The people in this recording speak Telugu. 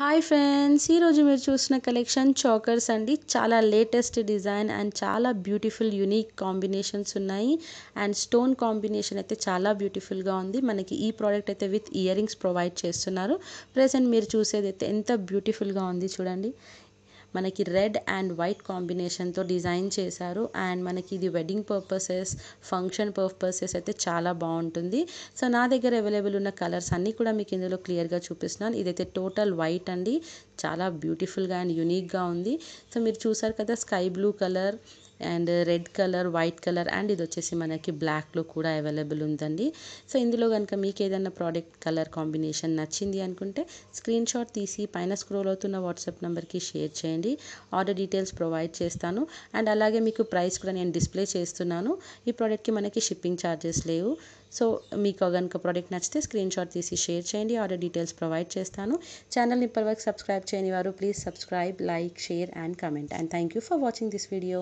హాయ్ ఫ్రెండ్స్ ఈరోజు మీరు చూసిన కలెక్షన్ చాకర్స్ అండి చాలా లేటెస్ట్ డిజైన్ అండ్ చాలా బ్యూటిఫుల్ యూనిక్ కాంబినేషన్స్ ఉన్నాయి అండ్ స్టోన్ కాంబినేషన్ అయితే చాలా బ్యూటిఫుల్గా ఉంది మనకి ఈ ప్రోడక్ట్ అయితే విత్ ఇయరింగ్స్ ప్రొవైడ్ చేస్తున్నారు ప్రెసెంట్ మీరు చూసేది అయితే ఎంత బ్యూటిఫుల్గా ఉంది చూడండి మనకి రెడ్ అండ్ వైట్ కాంబినేషన్తో డిజైన్ చేశారు అండ్ మనకి ఇది వెడ్డింగ్ పర్పసెస్ ఫంక్షన్ పర్పసెస్ అయితే చాలా బాగుంటుంది సో నా దగ్గర అవైలబుల్ ఉన్న కలర్స్ అన్నీ కూడా మీకు ఇందులో క్లియర్గా చూపిస్తున్నాను ఇదైతే టోటల్ వైట్ అండి చాలా బ్యూటిఫుల్గా అండ్ యూనిక్గా ఉంది సో మీరు చూసారు కదా sky blue colour and red colour white colour and ఇది వచ్చేసి మనకి బ్లాక్లో కూడా అవైలబుల్ ఉందండి సో ఇందులో కనుక మీకు ఏదైనా ప్రోడక్ట్ కలర్ కాంబినేషన్ నచ్చింది అనుకుంటే స్క్రీన్ షాట్ తీసి పైన స్క్రోల్ అవుతున్న వాట్సాప్ నెంబర్కి షేర్ చేయండి ఆర్డర్ డీటెయిల్స్ ప్రొవైడ్ చేస్తాను అండ్ అలాగే మీకు ప్రైస్ కూడా నేను డిస్ప్లే చేస్తున్నాను ఈ ప్రోడక్ట్కి మనకి షిప్పింగ్ ఛార్జెస్ లేవు సో మీకు కనుక ప్రోడక్ట్ నచ్చితే స్క్రీన్ షాట్ తీసి షేర్ చేయండి ఆర్డర్ డీటెయిల్స్ ప్రొవైడ్ చేస్తాను ఛానల్ని ఇప్పటివరకు సబ్స్క్రైబ్ చేయని వారు please subscribe like share and comment and thank you for watching this video